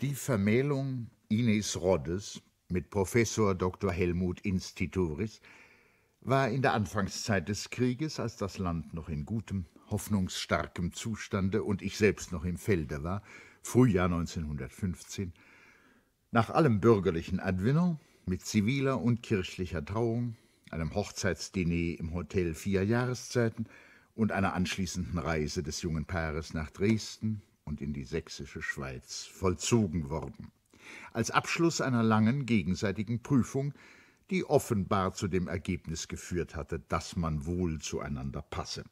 Die Vermählung Ines Roddes mit Professor Dr. Helmut Instituris war in der Anfangszeit des Krieges, als das Land noch in gutem, hoffnungsstarkem Zustande und ich selbst noch im Felde war, Frühjahr 1915, nach allem bürgerlichen Advenant mit ziviler und kirchlicher Trauung, einem Hochzeitsdiner im Hotel Vier Jahreszeiten und einer anschließenden Reise des jungen Paares nach Dresden, und in die sächsische Schweiz vollzogen worden. Als Abschluss einer langen gegenseitigen Prüfung, die offenbar zu dem Ergebnis geführt hatte, dass man wohl zueinander passe.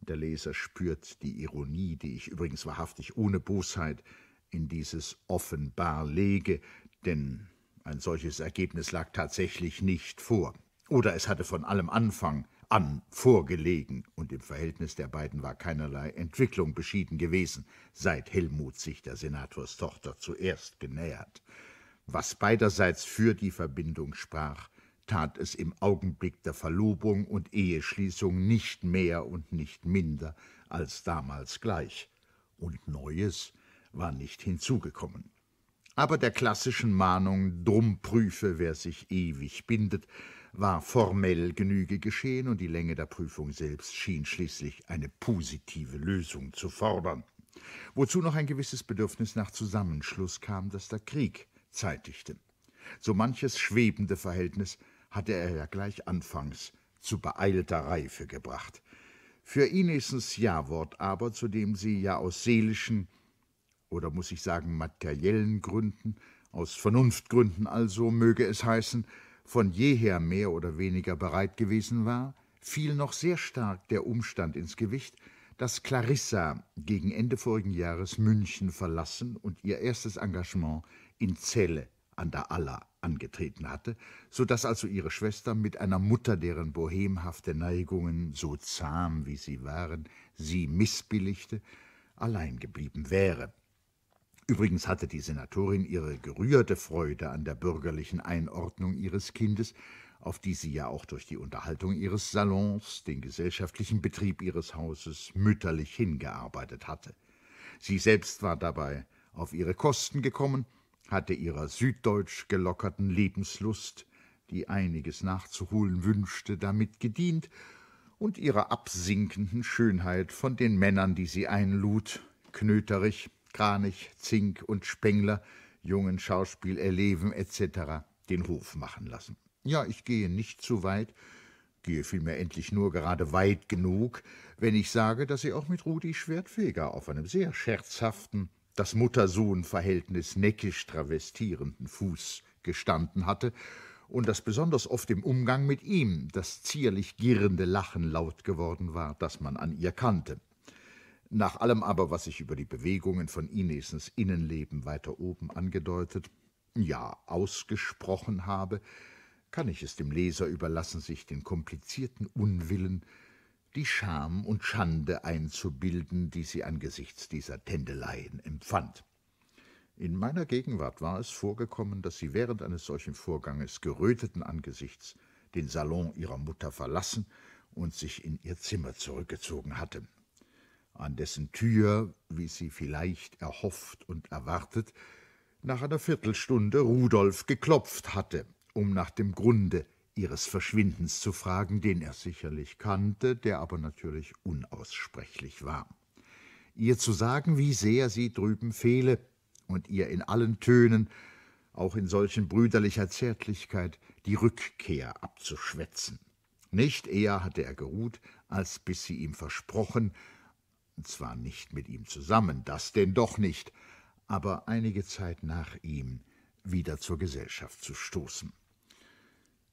Der Leser spürt die Ironie, die ich übrigens wahrhaftig ohne Bosheit in dieses offenbar lege, denn ein solches Ergebnis lag tatsächlich nicht vor. Oder es hatte von allem Anfang an vorgelegen, und im Verhältnis der beiden war keinerlei Entwicklung beschieden gewesen, seit Helmut sich der Senatorstochter zuerst genähert. Was beiderseits für die Verbindung sprach, tat es im Augenblick der Verlobung und Eheschließung nicht mehr und nicht minder als damals gleich, und Neues war nicht hinzugekommen. Aber der klassischen Mahnung drum prüfe, wer sich ewig bindet, war formell Genüge geschehen und die Länge der Prüfung selbst schien schließlich eine positive Lösung zu fordern. Wozu noch ein gewisses Bedürfnis nach Zusammenschluss kam, das der Krieg zeitigte. So manches schwebende Verhältnis hatte er ja gleich anfangs zu beeilter Reife gebracht. Für Inesens Ja-Wort aber, zu dem sie ja aus seelischen oder muss ich sagen materiellen Gründen, aus Vernunftgründen also, möge es heißen, von jeher mehr oder weniger bereit gewesen war, fiel noch sehr stark der Umstand ins Gewicht, dass Clarissa gegen Ende vorigen Jahres München verlassen und ihr erstes Engagement in Celle an der Aller angetreten hatte, so dass also ihre Schwester mit einer Mutter, deren bohemhafte Neigungen, so zahm wie sie waren, sie missbilligte, allein geblieben wäre. Übrigens hatte die Senatorin ihre gerührte Freude an der bürgerlichen Einordnung ihres Kindes, auf die sie ja auch durch die Unterhaltung ihres Salons, den gesellschaftlichen Betrieb ihres Hauses mütterlich hingearbeitet hatte. Sie selbst war dabei auf ihre Kosten gekommen, hatte ihrer süddeutsch gelockerten Lebenslust, die einiges nachzuholen wünschte, damit gedient und ihrer absinkenden Schönheit von den Männern, die sie einlud, knöterig, Kranich, Zink und Spengler, jungen Schauspiel erleben etc. den Hof machen lassen. Ja, ich gehe nicht zu weit, gehe vielmehr endlich nur gerade weit genug, wenn ich sage, dass sie auch mit Rudi Schwertfeger auf einem sehr scherzhaften, das Mutter-Sohn-Verhältnis neckisch travestierenden Fuß gestanden hatte und dass besonders oft im Umgang mit ihm das zierlich girrende Lachen laut geworden war, das man an ihr kannte. Nach allem aber, was ich über die Bewegungen von Inesens Innenleben weiter oben angedeutet, ja ausgesprochen habe, kann ich es dem Leser überlassen, sich den komplizierten Unwillen, die Scham und Schande einzubilden, die sie angesichts dieser Tändeleien empfand. In meiner Gegenwart war es vorgekommen, dass sie während eines solchen Vorganges geröteten Angesichts den Salon ihrer Mutter verlassen und sich in ihr Zimmer zurückgezogen hatte, an dessen Tür, wie sie vielleicht erhofft und erwartet, nach einer Viertelstunde Rudolf geklopft hatte, um nach dem Grunde ihres Verschwindens zu fragen, den er sicherlich kannte, der aber natürlich unaussprechlich war. Ihr zu sagen, wie sehr sie drüben fehle, und ihr in allen Tönen, auch in solchen brüderlicher Zärtlichkeit, die Rückkehr abzuschwätzen. Nicht eher hatte er geruht, als bis sie ihm versprochen, zwar nicht mit ihm zusammen, das denn doch nicht, aber einige Zeit nach ihm wieder zur Gesellschaft zu stoßen.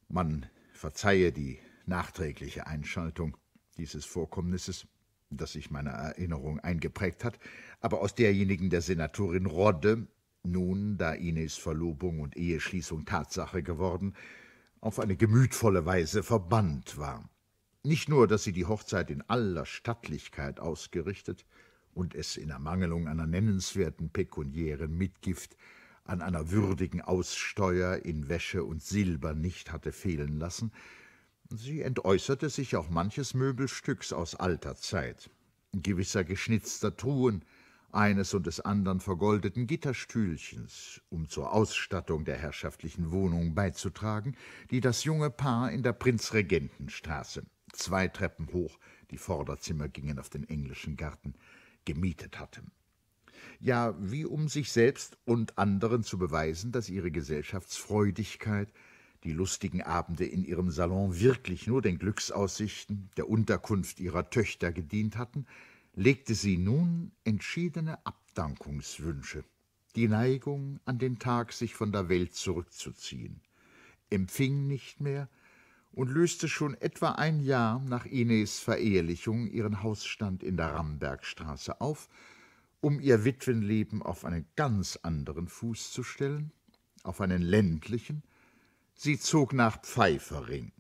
Man verzeihe die nachträgliche Einschaltung dieses Vorkommnisses, das sich meiner Erinnerung eingeprägt hat, aber aus derjenigen der Senatorin Rodde, nun, da Ines Verlobung und Eheschließung Tatsache geworden, auf eine gemütvolle Weise verbannt war. Nicht nur, dass sie die Hochzeit in aller Stattlichkeit ausgerichtet und es in Ermangelung einer nennenswerten pekuniären Mitgift an einer würdigen Aussteuer in Wäsche und Silber nicht hatte fehlen lassen, sie entäußerte sich auch manches Möbelstücks aus alter Zeit, gewisser geschnitzter Truhen, eines und des andern vergoldeten Gitterstühlchens, um zur Ausstattung der herrschaftlichen Wohnung beizutragen, die das junge Paar in der Prinzregentenstraße zwei Treppen hoch, die Vorderzimmer gingen auf den englischen Garten, gemietet hatten. Ja, wie um sich selbst und anderen zu beweisen, dass ihre Gesellschaftsfreudigkeit, die lustigen Abende in ihrem Salon wirklich nur den Glücksaussichten, der Unterkunft ihrer Töchter gedient hatten, legte sie nun entschiedene Abdankungswünsche, die Neigung an den Tag, sich von der Welt zurückzuziehen, empfing nicht mehr, und löste schon etwa ein Jahr nach Ines Verehelichung ihren Hausstand in der Rambergstraße auf, um ihr Witwenleben auf einen ganz anderen Fuß zu stellen, auf einen ländlichen. Sie zog nach Pfeifering,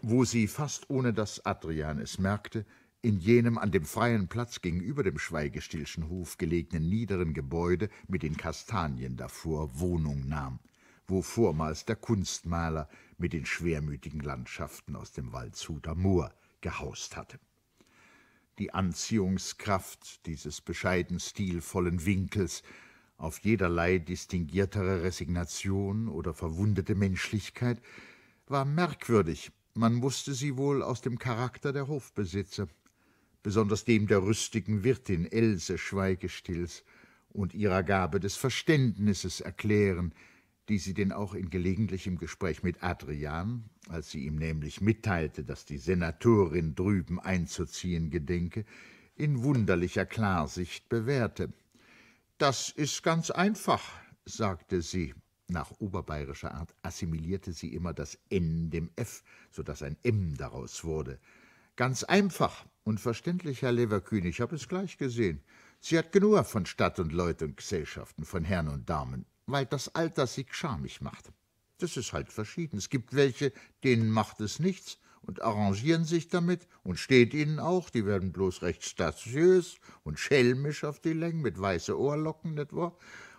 wo sie, fast ohne dass Adrian es merkte, in jenem an dem freien Platz gegenüber dem Schweigestilschen Hof gelegenen niederen Gebäude mit den Kastanien davor Wohnung nahm wo vormals der Kunstmaler mit den schwermütigen Landschaften aus dem Waldshuter Moor gehaust hatte. Die Anziehungskraft dieses bescheiden stilvollen Winkels auf jederlei distinguiertere Resignation oder verwundete Menschlichkeit war merkwürdig, man wusste sie wohl aus dem Charakter der Hofbesitzer, besonders dem der rüstigen Wirtin Else Schweigestills und ihrer Gabe des Verständnisses erklären, die sie denn auch in gelegentlichem Gespräch mit Adrian, als sie ihm nämlich mitteilte, dass die Senatorin drüben einzuziehen gedenke, in wunderlicher Klarsicht bewährte. Das ist ganz einfach, sagte sie. Nach oberbayerischer Art assimilierte sie immer das N dem F, so dass ein M daraus wurde. Ganz einfach und verständlich, Herr Leverkühn, ich habe es gleich gesehen. Sie hat genug von Stadt und Leut und Gesellschaften, von Herren und Damen weil das Alter sie schamig macht. Das ist halt verschieden. Es gibt welche, denen macht es nichts und arrangieren sich damit und steht ihnen auch, die werden bloß recht statiös und schelmisch auf die Länge mit weiße Ohrlocken, nicht wahr?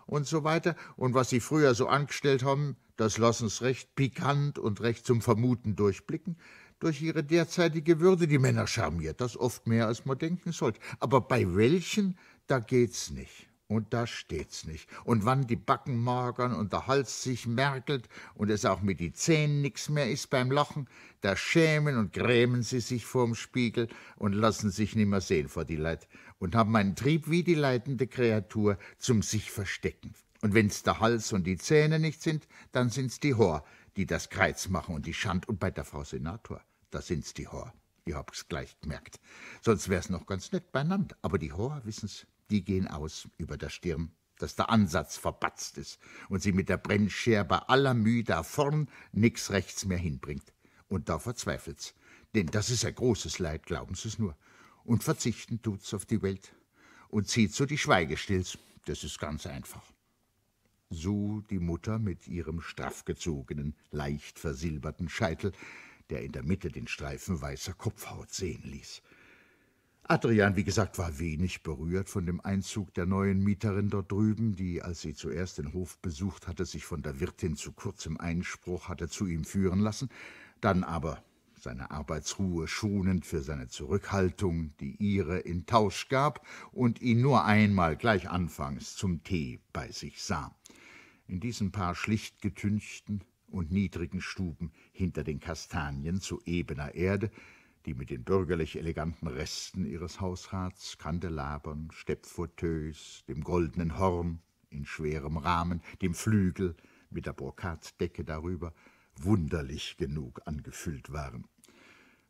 Und so weiter. Und was sie früher so angestellt haben, das lassen lassen's recht pikant und recht zum Vermuten durchblicken. Durch ihre derzeitige Würde die Männer charmiert, das oft mehr als man denken sollte. Aber bei welchen, da geht's nicht. Und da steht's nicht. Und wann die Backen magern und der Hals sich merkelt und es auch mit den Zähnen nix mehr ist beim Lachen, da schämen und grämen sie sich vorm Spiegel und lassen sich nimmer sehen vor die Leid und haben einen Trieb wie die leitende Kreatur zum sich verstecken. Und wenn's der Hals und die Zähne nicht sind, dann sind's die Hor, die das Kreuz machen und die Schand. Und bei der Frau Senator, da sind's die Hor. Ihr habt's gleich gemerkt. Sonst wär's noch ganz nett beieinander. Aber die Hor wissen's die gehen aus über der Stirn, dass der Ansatz verbatzt ist und sie mit der Brennscher bei aller Mühe da vorn nix rechts mehr hinbringt. Und da verzweifelt's, denn das ist ein großes Leid, glauben Sie's nur. Und verzichten tut's auf die Welt und zieht so die Schweigestills, das ist ganz einfach. So die Mutter mit ihrem straffgezogenen, leicht versilberten Scheitel, der in der Mitte den Streifen weißer Kopfhaut sehen ließ. Adrian, wie gesagt, war wenig berührt von dem Einzug der neuen Mieterin dort drüben, die, als sie zuerst den Hof besucht hatte, sich von der Wirtin zu kurzem Einspruch hatte zu ihm führen lassen, dann aber seine Arbeitsruhe schonend für seine Zurückhaltung, die ihre in Tausch gab und ihn nur einmal gleich anfangs zum Tee bei sich sah. In diesen paar schlicht getünchten und niedrigen Stuben hinter den Kastanien zu ebener Erde die mit den bürgerlich eleganten Resten ihres Hausrats, Kandelabern, Steppfauteuils, dem goldenen Horn in schwerem Rahmen, dem Flügel mit der Brokatdecke darüber, wunderlich genug angefüllt waren.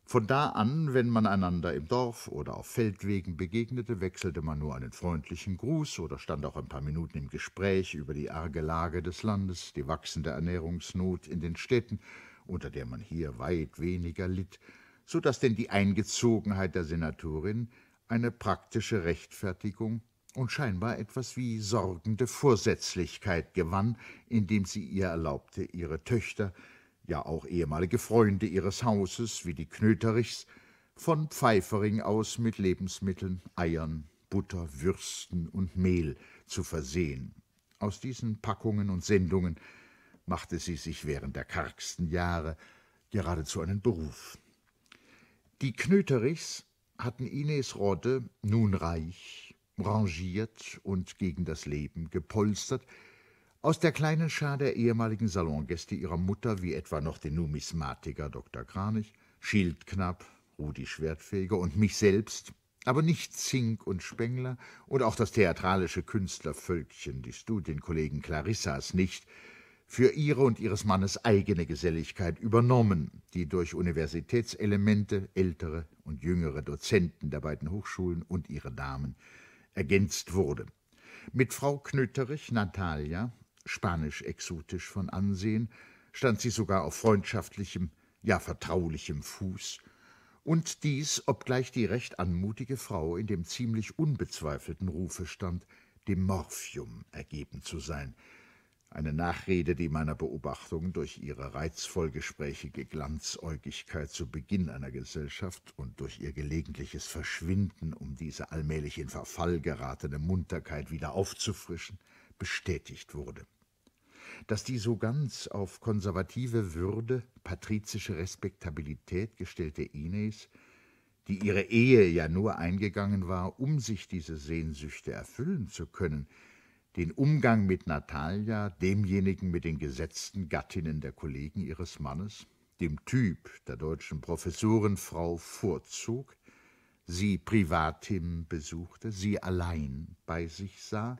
Von da an, wenn man einander im Dorf oder auf Feldwegen begegnete, wechselte man nur einen freundlichen Gruß oder stand auch ein paar Minuten im Gespräch über die arge Lage des Landes, die wachsende Ernährungsnot in den Städten, unter der man hier weit weniger litt, so dass denn die Eingezogenheit der Senatorin eine praktische Rechtfertigung und scheinbar etwas wie sorgende Vorsätzlichkeit gewann, indem sie ihr erlaubte, ihre Töchter, ja auch ehemalige Freunde ihres Hauses, wie die Knöterichs, von Pfeifering aus mit Lebensmitteln, Eiern, Butter, Würsten und Mehl zu versehen. Aus diesen Packungen und Sendungen machte sie sich während der kargsten Jahre geradezu einen Beruf. Die Knöterichs hatten Ines Rodde nun reich, rangiert und gegen das Leben gepolstert, aus der kleinen Schar der ehemaligen Salongäste ihrer Mutter, wie etwa noch den Numismatiker Dr. Kranich, Schildknapp, Rudi Schwertfeger und mich selbst, aber nicht Zink und Spengler und auch das theatralische Künstlervölkchen, die Studienkollegen Clarissas nicht, für ihre und ihres Mannes eigene Geselligkeit übernommen, die durch Universitätselemente, ältere und jüngere Dozenten der beiden Hochschulen und ihre Damen ergänzt wurde. Mit Frau Knöterich, Natalia, spanisch-exotisch von Ansehen, stand sie sogar auf freundschaftlichem, ja vertraulichem Fuß, und dies, obgleich die recht anmutige Frau in dem ziemlich unbezweifelten Rufe stand, dem Morphium ergeben zu sein, eine Nachrede, die meiner Beobachtung durch ihre reizvoll gesprächige Glanzäugigkeit zu Beginn einer Gesellschaft und durch ihr gelegentliches Verschwinden, um diese allmählich in Verfall geratene Munterkeit wieder aufzufrischen, bestätigt wurde. Dass die so ganz auf konservative Würde, patrizische Respektabilität gestellte Ines, die ihre Ehe ja nur eingegangen war, um sich diese Sehnsüchte erfüllen zu können, den Umgang mit Natalia, demjenigen mit den gesetzten Gattinnen der Kollegen ihres Mannes, dem Typ der deutschen Professorenfrau vorzog, sie privatim besuchte, sie allein bei sich sah,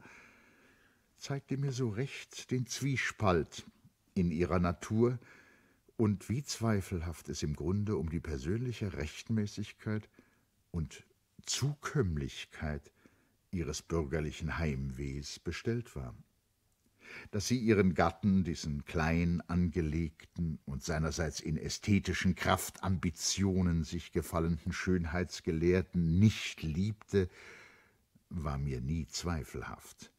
zeigte mir so recht den Zwiespalt in ihrer Natur und wie zweifelhaft es im Grunde um die persönliche Rechtmäßigkeit und Zukömmlichkeit ihres bürgerlichen Heimwehs bestellt war. Dass sie ihren Gatten, diesen klein angelegten und seinerseits in ästhetischen Kraftambitionen sich gefallenden Schönheitsgelehrten nicht liebte, war mir nie zweifelhaft.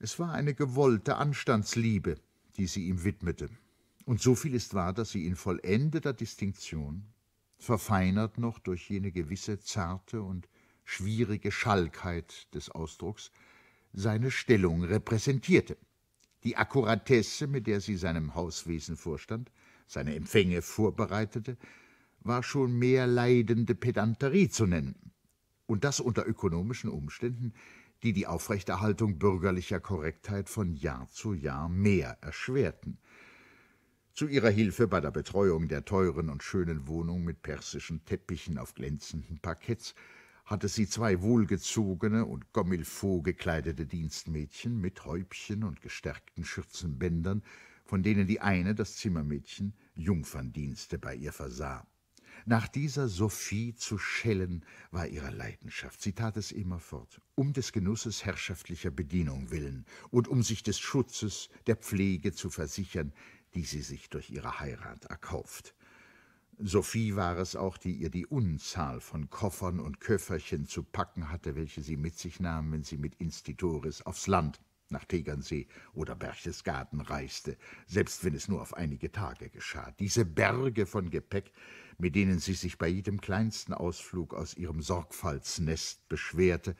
Es war eine gewollte Anstandsliebe, die sie ihm widmete. Und so viel ist wahr, dass sie in vollendeter Distinktion, verfeinert noch durch jene gewisse zarte und schwierige Schalkheit des Ausdrucks, seine Stellung repräsentierte. Die Akkuratesse, mit der sie seinem Hauswesen vorstand, seine Empfänge vorbereitete, war schon mehr leidende Pedanterie zu nennen. Und das unter ökonomischen Umständen, die die Aufrechterhaltung bürgerlicher Korrektheit von Jahr zu Jahr mehr erschwerten. Zu ihrer Hilfe bei der Betreuung der teuren und schönen Wohnung mit persischen Teppichen auf glänzenden Parketts hatte sie zwei wohlgezogene und gomilfaux gekleidete Dienstmädchen mit Häubchen und gestärkten Schürzenbändern, von denen die eine, das Zimmermädchen, Jungferndienste bei ihr versah. Nach dieser Sophie zu schellen war ihre Leidenschaft. Sie tat es immerfort, um des Genusses herrschaftlicher Bedienung willen und um sich des Schutzes, der Pflege zu versichern, die sie sich durch ihre Heirat erkauft. Sophie war es auch, die ihr die Unzahl von Koffern und Köfferchen zu packen hatte, welche sie mit sich nahm, wenn sie mit Institoris aufs Land, nach Tegernsee oder Berchtesgaden reiste, selbst wenn es nur auf einige Tage geschah. Diese Berge von Gepäck, mit denen sie sich bei jedem kleinsten Ausflug aus ihrem Sorgfaltsnest beschwerte,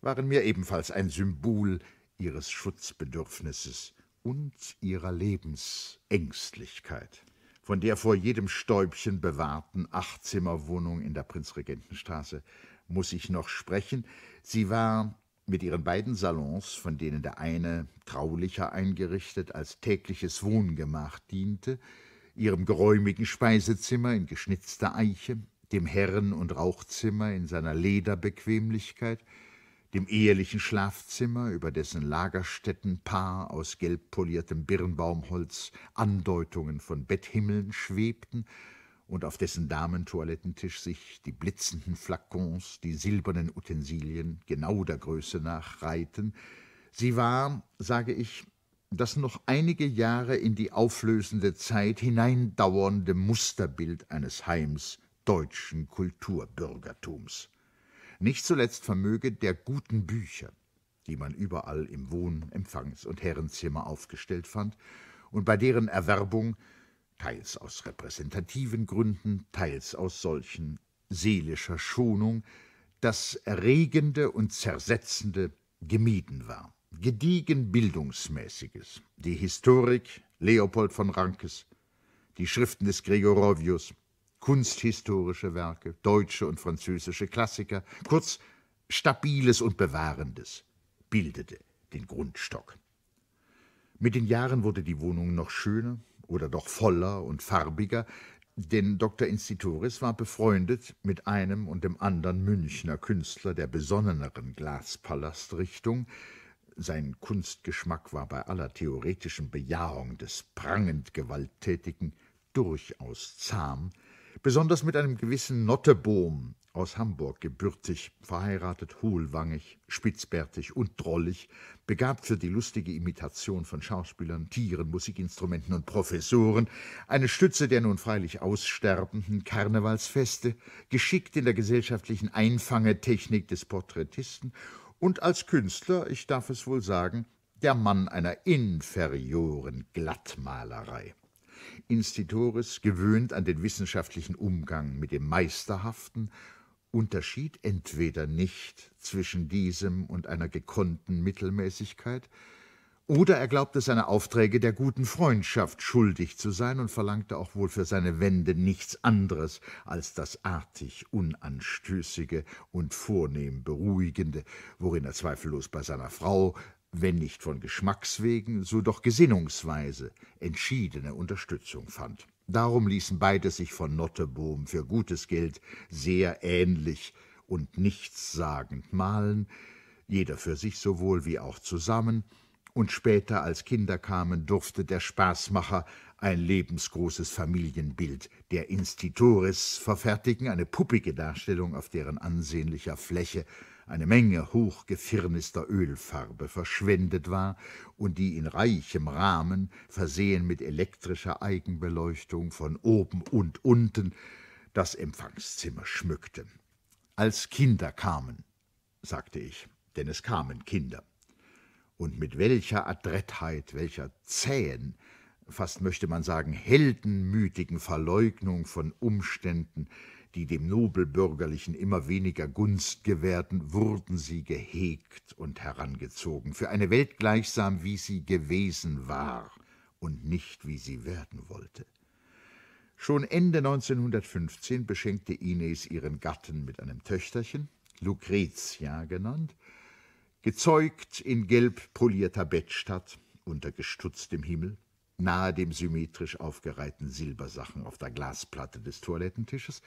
waren mir ebenfalls ein Symbol ihres Schutzbedürfnisses und ihrer Lebensängstlichkeit von der vor jedem Stäubchen bewahrten Achtzimmerwohnung in der Prinzregentenstraße muss ich noch sprechen. Sie war mit ihren beiden Salons, von denen der eine traulicher eingerichtet als tägliches Wohngemach diente, ihrem geräumigen Speisezimmer in geschnitzter Eiche, dem Herren- und Rauchzimmer in seiner Lederbequemlichkeit, dem ehelichen Schlafzimmer, über dessen Lagerstättenpaar aus gelbpoliertem Birnbaumholz Andeutungen von Betthimmeln schwebten und auf dessen Damentoilettentisch sich die blitzenden Flakons, die silbernen Utensilien genau der Größe nach reihten. Sie war, sage ich, das noch einige Jahre in die auflösende Zeit hineindauernde Musterbild eines Heims deutschen Kulturbürgertums nicht zuletzt vermöge der guten Bücher, die man überall im Wohn-, Empfangs- und Herrenzimmer aufgestellt fand und bei deren Erwerbung, teils aus repräsentativen Gründen, teils aus solchen seelischer Schonung, das Erregende und Zersetzende gemieden war. Gediegen Bildungsmäßiges, die Historik Leopold von Rankes, die Schriften des Gregorovius, kunsthistorische Werke, deutsche und französische Klassiker, kurz Stabiles und Bewahrendes, bildete den Grundstock. Mit den Jahren wurde die Wohnung noch schöner oder doch voller und farbiger, denn Dr. Institoris war befreundet mit einem und dem anderen Münchner Künstler der besonneneren Glaspalastrichtung. Sein Kunstgeschmack war bei aller theoretischen Bejahung des prangend Gewalttätigen durchaus zahm, besonders mit einem gewissen Nottebohm aus Hamburg gebürtig, verheiratet, hohlwangig, spitzbärtig und drollig, begabt für die lustige Imitation von Schauspielern, Tieren, Musikinstrumenten und Professoren, eine Stütze der nun freilich aussterbenden Karnevalsfeste, geschickt in der gesellschaftlichen Einfangetechnik des Porträtisten und als Künstler, ich darf es wohl sagen, der Mann einer inferioren Glattmalerei. Institoris, gewöhnt an den wissenschaftlichen Umgang mit dem Meisterhaften, unterschied entweder nicht zwischen diesem und einer gekonnten Mittelmäßigkeit, oder er glaubte seine Aufträge der guten Freundschaft schuldig zu sein und verlangte auch wohl für seine Wände nichts anderes als das artig Unanstößige und vornehm Beruhigende, worin er zweifellos bei seiner Frau, wenn nicht von Geschmacks wegen, so doch gesinnungsweise entschiedene Unterstützung fand. Darum ließen beide sich von Nottebohm für gutes Geld sehr ähnlich und nichtssagend malen, jeder für sich sowohl wie auch zusammen, und später, als Kinder kamen, durfte der Spaßmacher ein lebensgroßes Familienbild der Instituris verfertigen, eine puppige Darstellung, auf deren ansehnlicher Fläche eine Menge hochgefirnister Ölfarbe verschwendet war und die in reichem Rahmen, versehen mit elektrischer Eigenbeleuchtung von oben und unten, das Empfangszimmer schmückte. Als Kinder kamen, sagte ich, denn es kamen Kinder. Und mit welcher Adrettheit, welcher zähen, fast möchte man sagen heldenmütigen Verleugnung von Umständen, die dem Nobelbürgerlichen immer weniger Gunst gewährten, wurden sie gehegt und herangezogen, für eine Welt gleichsam, wie sie gewesen war und nicht wie sie werden wollte. Schon Ende 1915 beschenkte Ines ihren Gatten mit einem Töchterchen, Lucretia genannt, gezeugt in gelb polierter Bettstadt unter gestutztem Himmel, nahe dem symmetrisch aufgereihten Silbersachen auf der Glasplatte des Toilettentisches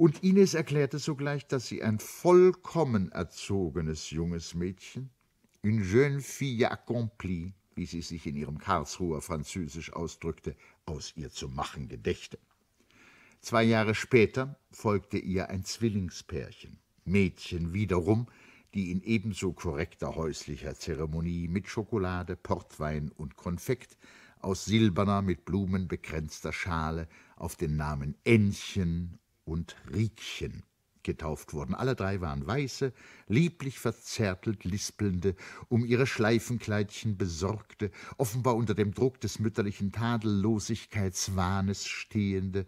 und Ines erklärte sogleich, dass sie ein vollkommen erzogenes junges Mädchen, une jeune fille accomplie, wie sie sich in ihrem Karlsruher Französisch ausdrückte, aus ihr zu machen gedächte. Zwei Jahre später folgte ihr ein Zwillingspärchen, Mädchen wiederum, die in ebenso korrekter häuslicher Zeremonie mit Schokolade, Portwein und Konfekt aus silberner, mit Blumen bekränzter Schale auf den Namen Ännchen und Riekchen getauft wurden. Alle drei waren weiße, lieblich verzärtelt lispelnde, um ihre Schleifenkleidchen besorgte, offenbar unter dem Druck des mütterlichen Tadellosigkeitswahnes stehende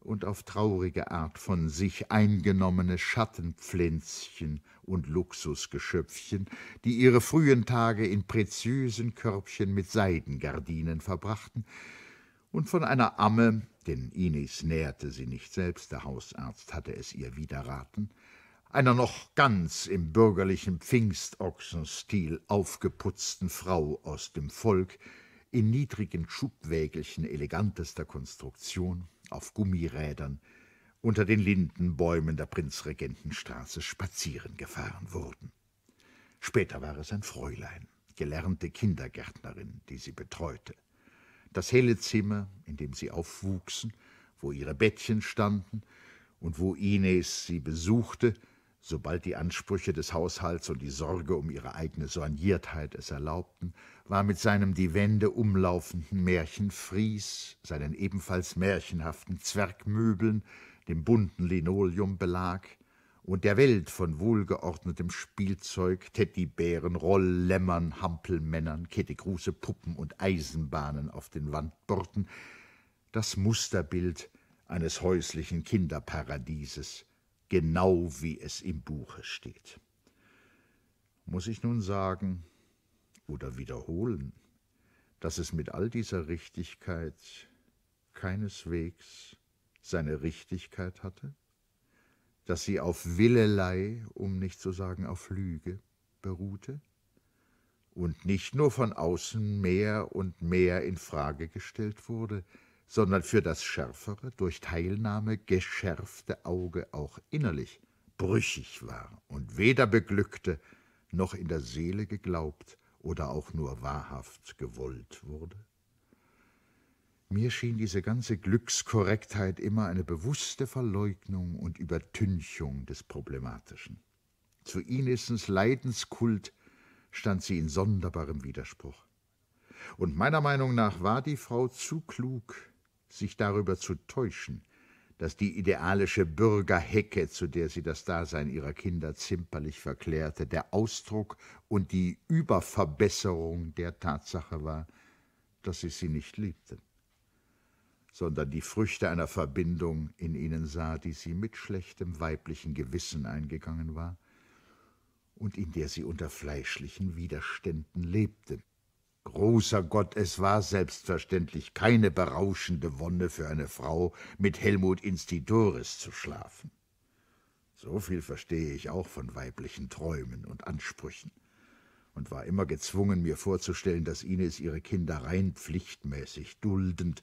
und auf traurige Art von sich eingenommene Schattenpflänzchen und Luxusgeschöpfchen, die ihre frühen Tage in preziösen Körbchen mit Seidengardinen verbrachten und von einer Amme denn Ines näherte sie nicht selbst, der Hausarzt hatte es ihr widerraten, einer noch ganz im bürgerlichen Pfingstochsenstil aufgeputzten Frau aus dem Volk, in niedrigen Schubwägelchen elegantester Konstruktion, auf Gummirädern, unter den Lindenbäumen der Prinzregentenstraße spazieren gefahren wurden. Später war es ein Fräulein, gelernte Kindergärtnerin, die sie betreute. Das helle Zimmer, in dem sie aufwuchsen, wo ihre Bettchen standen und wo Ines sie besuchte, sobald die Ansprüche des Haushalts und die Sorge um ihre eigene Soigniertheit es erlaubten, war mit seinem die Wände umlaufenden Märchenfries, seinen ebenfalls märchenhaften Zwergmöbeln, dem bunten Linoleumbelag, und der Welt von wohlgeordnetem Spielzeug, Teddybären, Rolllämmern, Hampelmännern, Kettegruße, Puppen und Eisenbahnen auf den Wandborden, das Musterbild eines häuslichen Kinderparadieses, genau wie es im Buche steht. Muss ich nun sagen oder wiederholen, dass es mit all dieser Richtigkeit keineswegs seine Richtigkeit hatte? dass sie auf Willelei, um nicht zu sagen auf Lüge, beruhte und nicht nur von außen mehr und mehr in Frage gestellt wurde, sondern für das schärfere, durch Teilnahme geschärfte Auge auch innerlich brüchig war und weder beglückte noch in der Seele geglaubt oder auch nur wahrhaft gewollt wurde? Mir schien diese ganze Glückskorrektheit immer eine bewusste Verleugnung und Übertünchung des Problematischen. Zu Inissens Leidenskult stand sie in sonderbarem Widerspruch. Und meiner Meinung nach war die Frau zu klug, sich darüber zu täuschen, dass die idealische Bürgerhecke, zu der sie das Dasein ihrer Kinder zimperlich verklärte, der Ausdruck und die Überverbesserung der Tatsache war, dass sie sie nicht liebte sondern die Früchte einer Verbindung in ihnen sah, die sie mit schlechtem weiblichen Gewissen eingegangen war und in der sie unter fleischlichen Widerständen lebte. Großer Gott, es war selbstverständlich keine berauschende Wonne für eine Frau, mit Helmut Institoris zu schlafen. So viel verstehe ich auch von weiblichen Träumen und Ansprüchen und war immer gezwungen, mir vorzustellen, dass Ines ihre Kinder rein pflichtmäßig duldend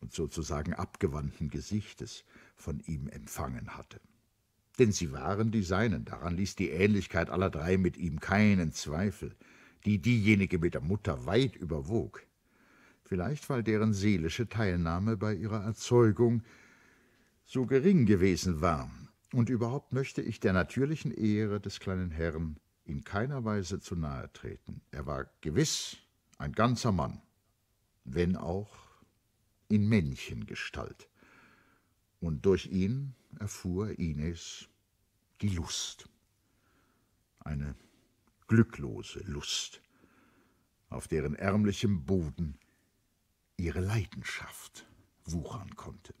und sozusagen abgewandten Gesichtes von ihm empfangen hatte. Denn sie waren die Seinen, daran ließ die Ähnlichkeit aller drei mit ihm keinen Zweifel, die diejenige mit der Mutter weit überwog. Vielleicht, weil deren seelische Teilnahme bei ihrer Erzeugung so gering gewesen war, und überhaupt möchte ich der natürlichen Ehre des kleinen Herrn in keiner Weise zu nahe treten. Er war gewiss ein ganzer Mann, wenn auch in Männchengestalt. Und durch ihn erfuhr Ines die Lust. Eine glücklose Lust, auf deren ärmlichem Boden ihre Leidenschaft wuchern konnte.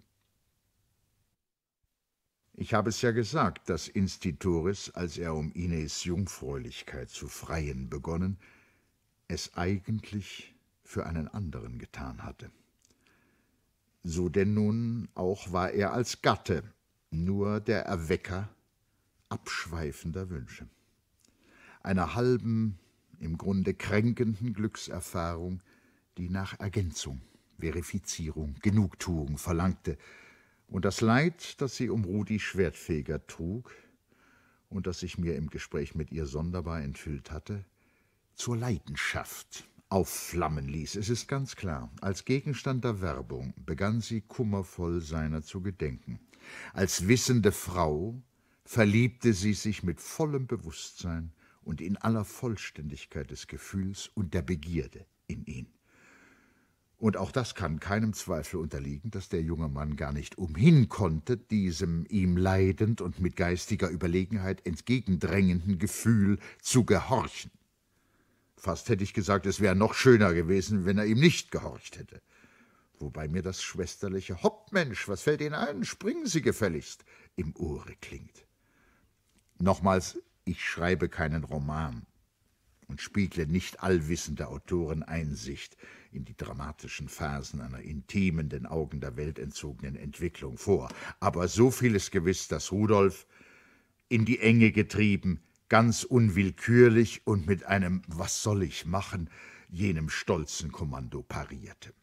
Ich habe es ja gesagt, dass Institoris, als er um Ines Jungfräulichkeit zu freien begonnen, es eigentlich für einen anderen getan hatte so denn nun auch war er als Gatte nur der Erwecker abschweifender Wünsche. Einer halben, im Grunde kränkenden Glückserfahrung, die nach Ergänzung, Verifizierung, Genugtuung verlangte, und das Leid, das sie um Rudi Schwertfeger trug und das sich mir im Gespräch mit ihr sonderbar enthüllt hatte, zur Leidenschaft aufflammen ließ. Es ist ganz klar, als Gegenstand der Werbung begann sie kummervoll seiner zu gedenken. Als wissende Frau verliebte sie sich mit vollem Bewusstsein und in aller Vollständigkeit des Gefühls und der Begierde in ihn. Und auch das kann keinem Zweifel unterliegen, dass der junge Mann gar nicht umhin konnte, diesem ihm leidend und mit geistiger Überlegenheit entgegendrängenden Gefühl zu gehorchen. Fast hätte ich gesagt, es wäre noch schöner gewesen, wenn er ihm nicht gehorcht hätte. Wobei mir das schwesterliche Hopp, was fällt Ihnen ein? Springen Sie gefälligst im Ohre klingt. Nochmals, ich schreibe keinen Roman und spiegle nicht allwissende Autoren Einsicht in die dramatischen Phasen einer intimen, den Augen der Welt entzogenen Entwicklung vor. Aber so viel ist gewiss, dass Rudolf, in die Enge getrieben, ganz unwillkürlich und mit einem Was soll ich machen, jenem stolzen Kommando parierte.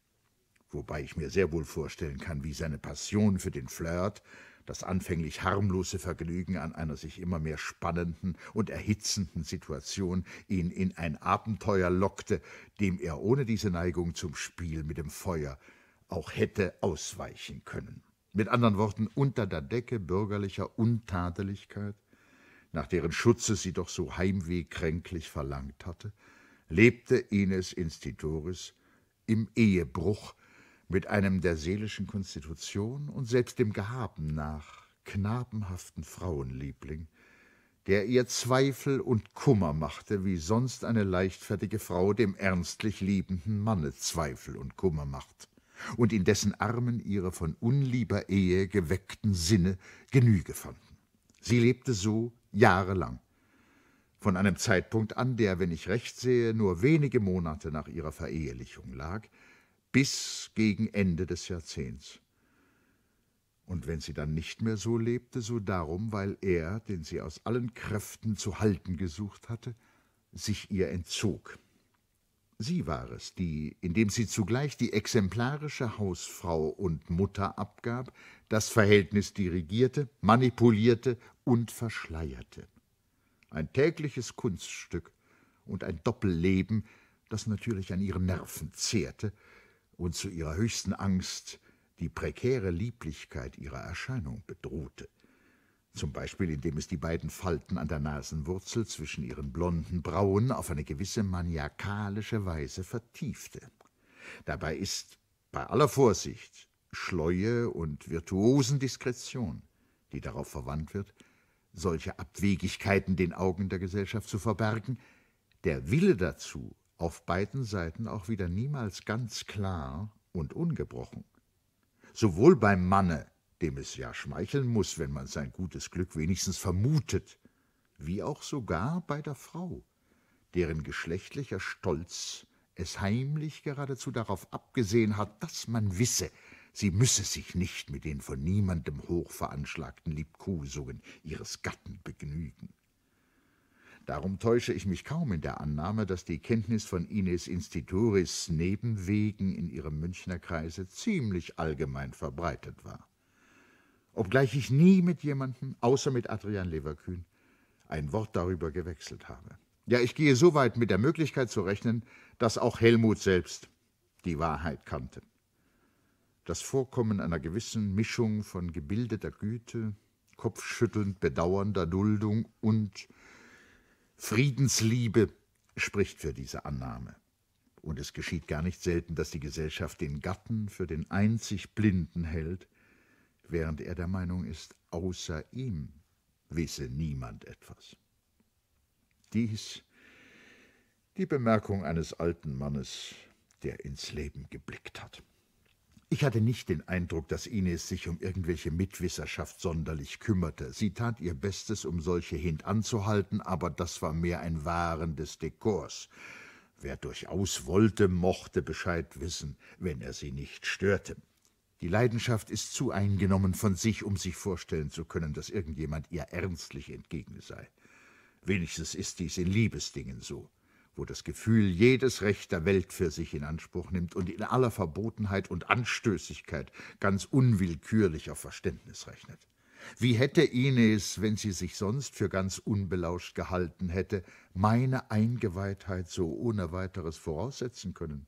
Wobei ich mir sehr wohl vorstellen kann, wie seine Passion für den Flirt, das anfänglich harmlose Vergnügen an einer sich immer mehr spannenden und erhitzenden Situation ihn in ein Abenteuer lockte, dem er ohne diese Neigung zum Spiel mit dem Feuer auch hätte ausweichen können. Mit anderen Worten, unter der Decke bürgerlicher Untadeligkeit nach deren Schutze sie doch so heimwehkränklich verlangt hatte, lebte Ines Institoris im Ehebruch mit einem der seelischen Konstitution und selbst dem Gehaben nach knabenhaften Frauenliebling, der ihr Zweifel und Kummer machte, wie sonst eine leichtfertige Frau dem ernstlich liebenden Manne Zweifel und Kummer macht und in dessen Armen ihre von unlieber Ehe geweckten Sinne Genüge fanden. Sie lebte so jahrelang. Von einem Zeitpunkt an, der, wenn ich recht sehe, nur wenige Monate nach ihrer Verehelichung lag, bis gegen Ende des Jahrzehnts. Und wenn sie dann nicht mehr so lebte, so darum, weil er, den sie aus allen Kräften zu halten gesucht hatte, sich ihr entzog. Sie war es, die, indem sie zugleich die exemplarische Hausfrau und Mutter abgab, das Verhältnis dirigierte, manipulierte und verschleierte. Ein tägliches Kunststück und ein Doppelleben, das natürlich an ihren Nerven zehrte und zu ihrer höchsten Angst die prekäre Lieblichkeit ihrer Erscheinung bedrohte zum Beispiel indem es die beiden Falten an der Nasenwurzel zwischen ihren blonden Brauen auf eine gewisse maniakalische Weise vertiefte. Dabei ist, bei aller Vorsicht, Schleue und virtuosen Diskretion, die darauf verwandt wird, solche Abwegigkeiten den Augen der Gesellschaft zu verbergen, der Wille dazu auf beiden Seiten auch wieder niemals ganz klar und ungebrochen. Sowohl beim Manne dem es ja schmeicheln muß, wenn man sein gutes Glück wenigstens vermutet, wie auch sogar bei der Frau, deren geschlechtlicher Stolz es heimlich geradezu darauf abgesehen hat, dass man wisse, sie müsse sich nicht mit den von niemandem hochveranschlagten Liebkosungen ihres Gatten begnügen. Darum täusche ich mich kaum in der Annahme, dass die Kenntnis von Ines Instituris Nebenwegen in ihrem Münchner Kreise ziemlich allgemein verbreitet war obgleich ich nie mit jemandem, außer mit Adrian Leverkühn, ein Wort darüber gewechselt habe. Ja, ich gehe so weit mit der Möglichkeit zu rechnen, dass auch Helmut selbst die Wahrheit kannte. Das Vorkommen einer gewissen Mischung von gebildeter Güte, kopfschüttelnd bedauernder Duldung und Friedensliebe spricht für diese Annahme. Und es geschieht gar nicht selten, dass die Gesellschaft den Gatten für den einzig Blinden hält, während er der Meinung ist, außer ihm wisse niemand etwas. Dies die Bemerkung eines alten Mannes, der ins Leben geblickt hat. Ich hatte nicht den Eindruck, dass Ines sich um irgendwelche Mitwisserschaft sonderlich kümmerte. Sie tat ihr Bestes, um solche hintanzuhalten, aber das war mehr ein Wahren des Dekors. Wer durchaus wollte, mochte Bescheid wissen, wenn er sie nicht störte. Die Leidenschaft ist zu eingenommen von sich, um sich vorstellen zu können, dass irgendjemand ihr ernstlich entgegen sei. Wenigstens ist dies in Liebesdingen so, wo das Gefühl jedes Recht der Welt für sich in Anspruch nimmt und in aller Verbotenheit und Anstößigkeit ganz unwillkürlich auf Verständnis rechnet. Wie hätte Ines, wenn sie sich sonst für ganz unbelauscht gehalten hätte, meine Eingeweihtheit so ohne weiteres voraussetzen können?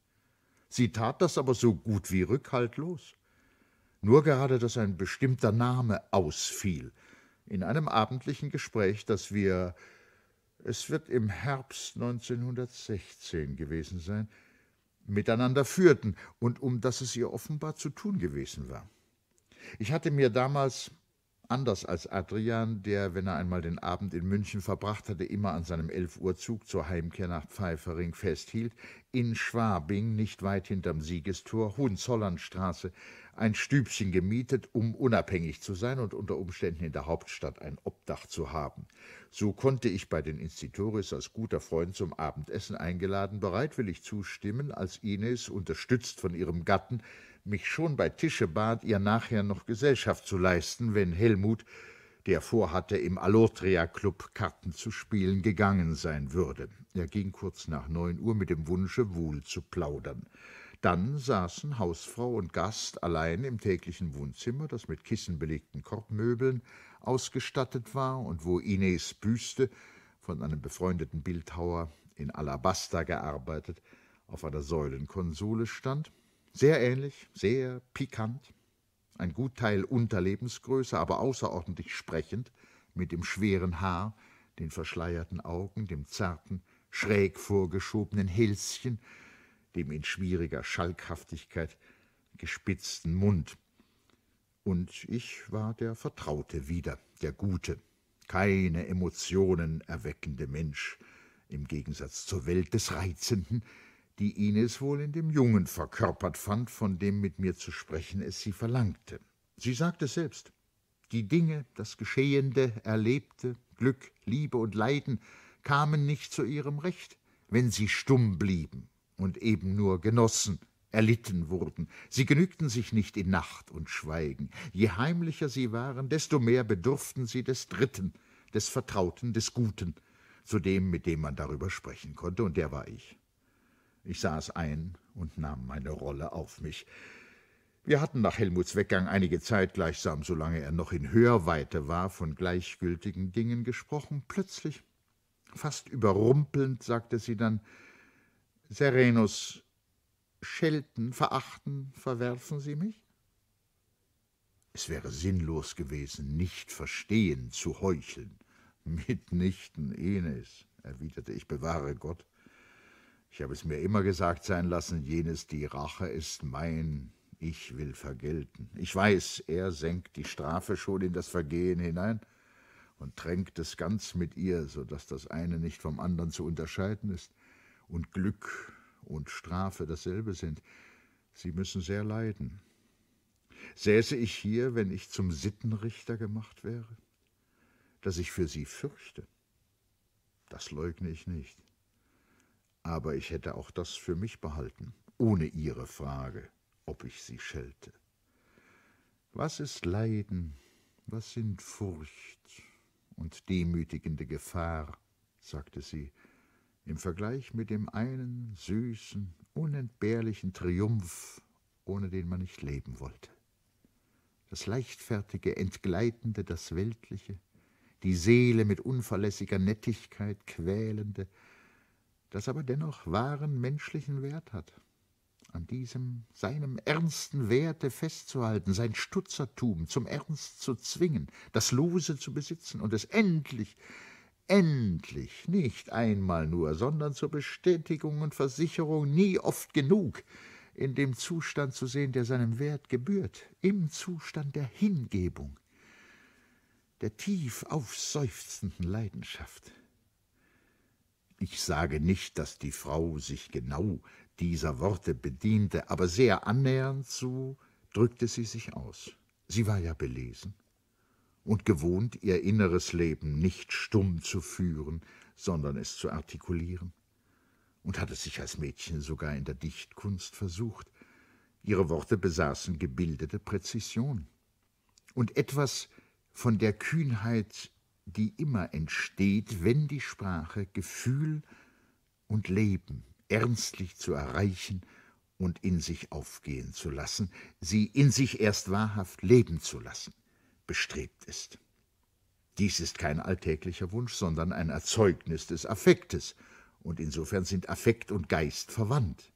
Sie tat das aber so gut wie rückhaltlos nur gerade, dass ein bestimmter Name ausfiel. In einem abendlichen Gespräch, das wir, es wird im Herbst 1916 gewesen sein, miteinander führten und um das es ihr offenbar zu tun gewesen war. Ich hatte mir damals, anders als Adrian, der, wenn er einmal den Abend in München verbracht hatte, immer an seinem 11 Uhr Zug zur Heimkehr nach Pfeifering festhielt, in Schwabing, nicht weit hinterm Siegestor, Hohenzollernstraße, ein Stübchen gemietet, um unabhängig zu sein und unter Umständen in der Hauptstadt ein Obdach zu haben. So konnte ich bei den Institoris als guter Freund zum Abendessen eingeladen bereitwillig zustimmen, als Ines, unterstützt von ihrem Gatten, mich schon bei Tische bat, ihr nachher noch Gesellschaft zu leisten, wenn Helmut, der vorhatte, im Alotria Club Karten zu spielen, gegangen sein würde. Er ging kurz nach neun Uhr mit dem Wunsche, wohl zu plaudern. Dann saßen Hausfrau und Gast allein im täglichen Wohnzimmer, das mit kissenbelegten Korbmöbeln ausgestattet war und wo Ines Büste, von einem befreundeten Bildhauer in Alabaster gearbeitet, auf einer Säulenkonsole stand. Sehr ähnlich, sehr pikant, ein gut Teil Unterlebensgröße, aber außerordentlich sprechend, mit dem schweren Haar, den verschleierten Augen, dem zarten, schräg vorgeschobenen Hälschen, dem in schwieriger Schalkhaftigkeit gespitzten Mund. Und ich war der Vertraute wieder, der Gute, keine Emotionen erweckende Mensch, im Gegensatz zur Welt des Reizenden, die Ines wohl in dem Jungen verkörpert fand, von dem mit mir zu sprechen es sie verlangte. Sie sagte es selbst. Die Dinge, das Geschehende, Erlebte, Glück, Liebe und Leiden kamen nicht zu ihrem Recht, wenn sie stumm blieben, und eben nur genossen, erlitten wurden. Sie genügten sich nicht in Nacht und Schweigen. Je heimlicher sie waren, desto mehr bedurften sie des Dritten, des Vertrauten, des Guten, zu dem, mit dem man darüber sprechen konnte, und der war ich. Ich saß ein und nahm meine Rolle auf mich. Wir hatten nach Helmuts Weggang einige Zeit, gleichsam solange er noch in Hörweite war, von gleichgültigen Dingen gesprochen. Plötzlich, fast überrumpelnd, sagte sie dann Serenus, schelten, verachten, verwerfen Sie mich? Es wäre sinnlos gewesen, nicht verstehen zu heucheln. Mitnichten, Enes, erwiderte ich, bewahre Gott. Ich habe es mir immer gesagt sein lassen, jenes, die Rache ist mein, ich will vergelten. Ich weiß, er senkt die Strafe schon in das Vergehen hinein und tränkt es ganz mit ihr, so dass das eine nicht vom anderen zu unterscheiden ist und Glück und Strafe dasselbe sind. Sie müssen sehr leiden. Säße ich hier, wenn ich zum Sittenrichter gemacht wäre? Dass ich für sie fürchte, das leugne ich nicht. Aber ich hätte auch das für mich behalten, ohne ihre Frage, ob ich sie schelte. Was ist Leiden? Was sind Furcht und demütigende Gefahr? sagte sie im Vergleich mit dem einen süßen, unentbehrlichen Triumph, ohne den man nicht leben wollte. Das leichtfertige, entgleitende, das weltliche, die Seele mit unverlässiger Nettigkeit quälende, das aber dennoch wahren menschlichen Wert hat. An diesem, seinem ernsten Werte festzuhalten, sein Stutzertum zum Ernst zu zwingen, das Lose zu besitzen und es endlich endlich, nicht einmal nur, sondern zur Bestätigung und Versicherung nie oft genug, in dem Zustand zu sehen, der seinem Wert gebührt, im Zustand der Hingebung, der tief aufseufzenden Leidenschaft. Ich sage nicht, dass die Frau sich genau dieser Worte bediente, aber sehr annähernd so drückte sie sich aus. Sie war ja belesen und gewohnt, ihr inneres Leben nicht stumm zu führen, sondern es zu artikulieren. Und hat es sich als Mädchen sogar in der Dichtkunst versucht. Ihre Worte besaßen gebildete Präzision und etwas von der Kühnheit, die immer entsteht, wenn die Sprache Gefühl und Leben ernstlich zu erreichen und in sich aufgehen zu lassen, sie in sich erst wahrhaft leben zu lassen bestrebt ist. Dies ist kein alltäglicher Wunsch, sondern ein Erzeugnis des Affektes, und insofern sind Affekt und Geist verwandt.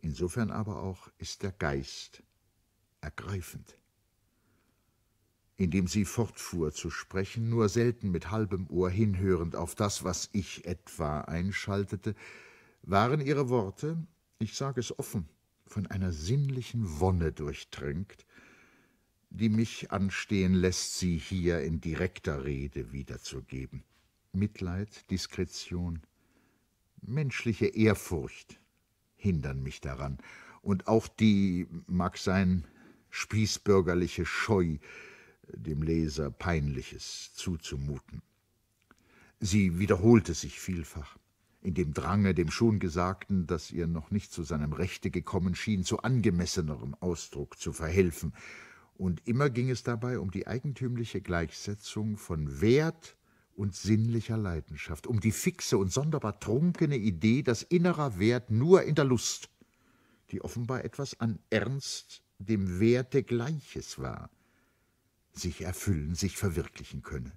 Insofern aber auch ist der Geist ergreifend. Indem sie fortfuhr zu sprechen, nur selten mit halbem Ohr hinhörend auf das, was ich etwa einschaltete, waren ihre Worte, ich sage es offen, von einer sinnlichen Wonne durchtränkt, die mich anstehen lässt, sie hier in direkter Rede wiederzugeben. Mitleid, Diskretion, menschliche Ehrfurcht hindern mich daran, und auch die, mag sein, spießbürgerliche Scheu, dem Leser Peinliches zuzumuten. Sie wiederholte sich vielfach, in dem Drange, dem schon Gesagten, das ihr noch nicht zu seinem Rechte gekommen schien, zu angemessenerem Ausdruck zu verhelfen, und immer ging es dabei um die eigentümliche Gleichsetzung von Wert und sinnlicher Leidenschaft, um die fixe und sonderbar trunkene Idee, dass innerer Wert nur in der Lust, die offenbar etwas an Ernst dem Werte Gleiches war, sich erfüllen, sich verwirklichen könne,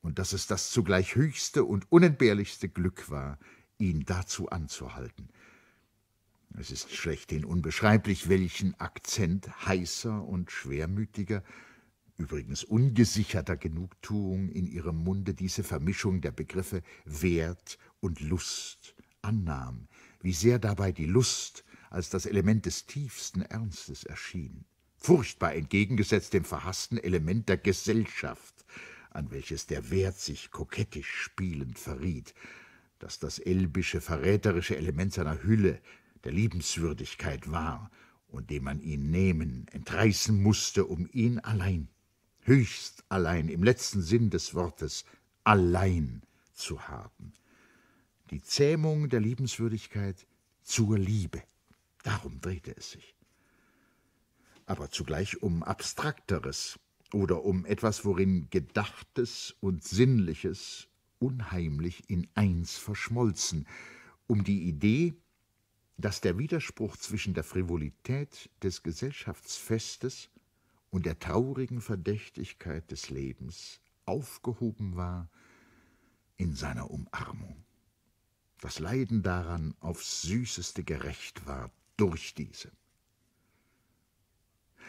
und dass es das zugleich höchste und unentbehrlichste Glück war, ihn dazu anzuhalten – es ist schlechthin unbeschreiblich, welchen Akzent heißer und schwermütiger, übrigens ungesicherter Genugtuung in ihrem Munde diese Vermischung der Begriffe Wert und Lust annahm, wie sehr dabei die Lust als das Element des tiefsten Ernstes erschien, furchtbar entgegengesetzt dem verhassten Element der Gesellschaft, an welches der Wert sich kokettisch spielend verriet, das das elbische, verräterische Element seiner Hülle der Liebenswürdigkeit war und dem man ihn nehmen, entreißen musste, um ihn allein, höchst allein, im letzten Sinn des Wortes allein zu haben. Die Zähmung der Liebenswürdigkeit zur Liebe. Darum drehte es sich. Aber zugleich um Abstrakteres oder um etwas, worin Gedachtes und Sinnliches unheimlich in eins verschmolzen, um die Idee, dass der Widerspruch zwischen der Frivolität des Gesellschaftsfestes und der traurigen Verdächtigkeit des Lebens aufgehoben war in seiner Umarmung. Das Leiden daran aufs süßeste gerecht war durch diese.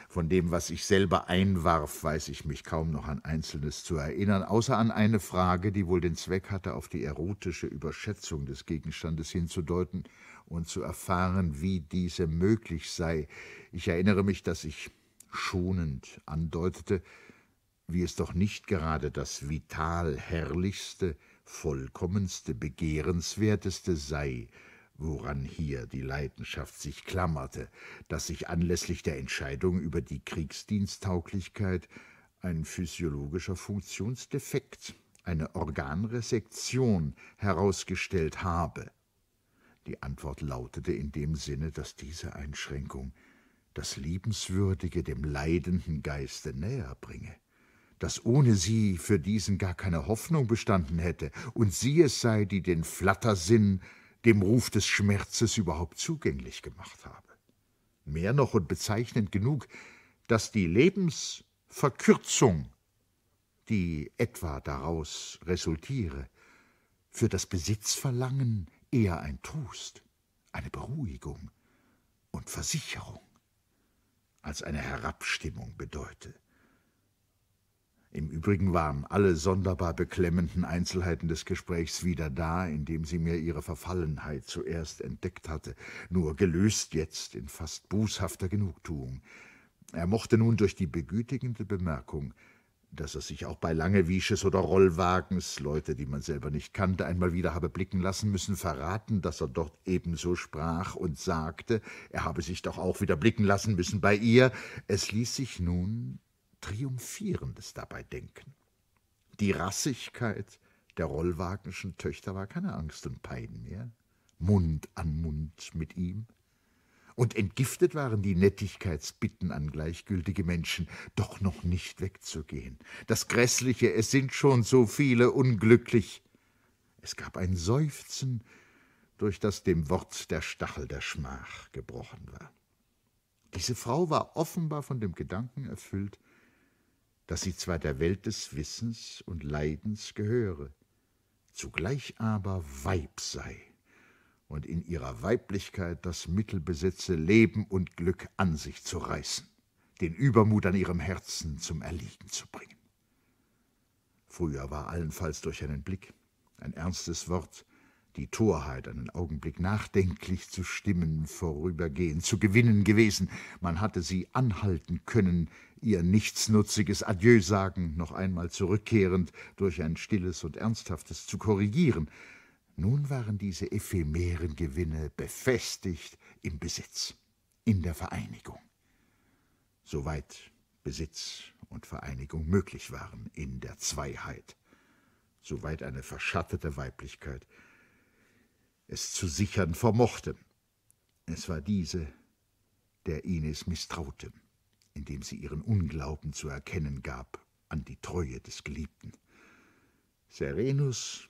Von dem, was ich selber einwarf, weiß ich mich kaum noch an Einzelnes zu erinnern, außer an eine Frage, die wohl den Zweck hatte, auf die erotische Überschätzung des Gegenstandes hinzudeuten und zu erfahren, wie diese möglich sei. Ich erinnere mich, dass ich schonend andeutete, wie es doch nicht gerade das vital herrlichste, vollkommenste, begehrenswerteste sei, woran hier die Leidenschaft sich klammerte, dass sich anlässlich der Entscheidung über die Kriegsdiensttauglichkeit ein physiologischer Funktionsdefekt, eine Organresektion herausgestellt habe. Die Antwort lautete in dem Sinne, dass diese Einschränkung das Liebenswürdige dem leidenden Geiste näher bringe, dass ohne sie für diesen gar keine Hoffnung bestanden hätte und sie es sei, die den Flattersinn dem Ruf des Schmerzes überhaupt zugänglich gemacht habe. Mehr noch und bezeichnend genug, dass die Lebensverkürzung, die etwa daraus resultiere, für das Besitzverlangen eher ein Trost, eine Beruhigung und Versicherung als eine Herabstimmung bedeute. Im Übrigen waren alle sonderbar beklemmenden Einzelheiten des Gesprächs wieder da, indem sie mir ihre Verfallenheit zuerst entdeckt hatte, nur gelöst jetzt in fast bußhafter Genugtuung. Er mochte nun durch die begütigende Bemerkung dass er sich auch bei Langewiesches oder Rollwagens, Leute, die man selber nicht kannte, einmal wieder habe blicken lassen müssen, verraten, dass er dort ebenso sprach und sagte, er habe sich doch auch wieder blicken lassen müssen bei ihr. Es ließ sich nun Triumphierendes dabei denken. Die Rassigkeit der Rollwagenschen Töchter war keine Angst und Pein mehr, Mund an Mund mit ihm, und entgiftet waren die Nettigkeitsbitten an gleichgültige Menschen, doch noch nicht wegzugehen. Das Grässliche, es sind schon so viele unglücklich. Es gab ein Seufzen, durch das dem Wort der Stachel der Schmach gebrochen war. Diese Frau war offenbar von dem Gedanken erfüllt, dass sie zwar der Welt des Wissens und Leidens gehöre, zugleich aber Weib sei und in ihrer Weiblichkeit das Mittel besitze, Leben und Glück an sich zu reißen, den Übermut an ihrem Herzen zum Erliegen zu bringen. Früher war allenfalls durch einen Blick, ein ernstes Wort, die Torheit, einen Augenblick nachdenklich zu stimmen, vorübergehend zu gewinnen gewesen. Man hatte sie anhalten können, ihr nichtsnutziges Adieu sagen, noch einmal zurückkehrend, durch ein stilles und ernsthaftes zu korrigieren. Nun waren diese ephemeren Gewinne befestigt im Besitz, in der Vereinigung. Soweit Besitz und Vereinigung möglich waren in der Zweiheit, soweit eine verschattete Weiblichkeit es zu sichern vermochte. Es war diese, der Ines misstraute, indem sie ihren Unglauben zu erkennen gab an die Treue des Geliebten. Serenus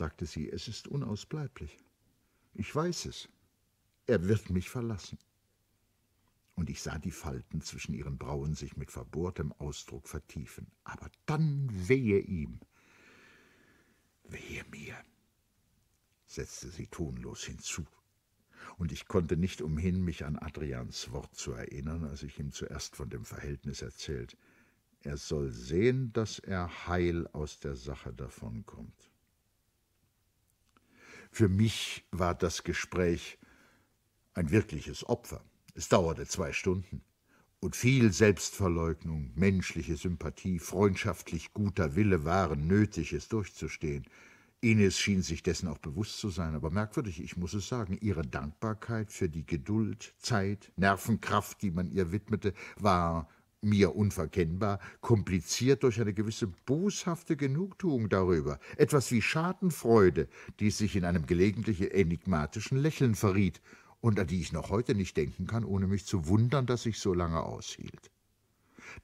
sagte sie, es ist unausbleiblich. Ich weiß es. Er wird mich verlassen. Und ich sah die Falten zwischen ihren Brauen sich mit verbohrtem Ausdruck vertiefen. Aber dann wehe ihm. Wehe mir, setzte sie tonlos hinzu. Und ich konnte nicht umhin, mich an Adrians Wort zu erinnern, als ich ihm zuerst von dem Verhältnis erzählt. Er soll sehen, dass er heil aus der Sache davonkommt. Für mich war das Gespräch ein wirkliches Opfer. Es dauerte zwei Stunden. Und viel Selbstverleugnung, menschliche Sympathie, freundschaftlich guter Wille waren nötig, es durchzustehen. Ines schien sich dessen auch bewusst zu sein, aber merkwürdig, ich muss es sagen, ihre Dankbarkeit für die Geduld, Zeit, Nervenkraft, die man ihr widmete, war mir unverkennbar, kompliziert durch eine gewisse boshafte Genugtuung darüber, etwas wie Schadenfreude, die sich in einem gelegentlich enigmatischen Lächeln verriet und an die ich noch heute nicht denken kann, ohne mich zu wundern, dass ich so lange aushielt.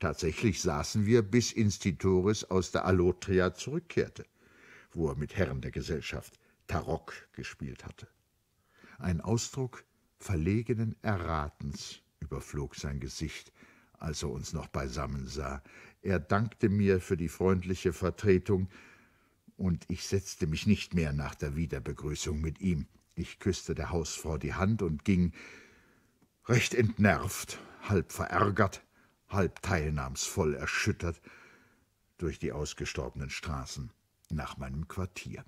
Tatsächlich saßen wir, bis Institoris aus der Allotria zurückkehrte, wo er mit Herren der Gesellschaft Tarock gespielt hatte. Ein Ausdruck verlegenen Erratens überflog sein Gesicht, als er uns noch beisammen sah. Er dankte mir für die freundliche Vertretung, und ich setzte mich nicht mehr nach der Wiederbegrüßung mit ihm. Ich küßte der Hausfrau die Hand und ging, recht entnervt, halb verärgert, halb teilnahmsvoll erschüttert, durch die ausgestorbenen Straßen nach meinem Quartier.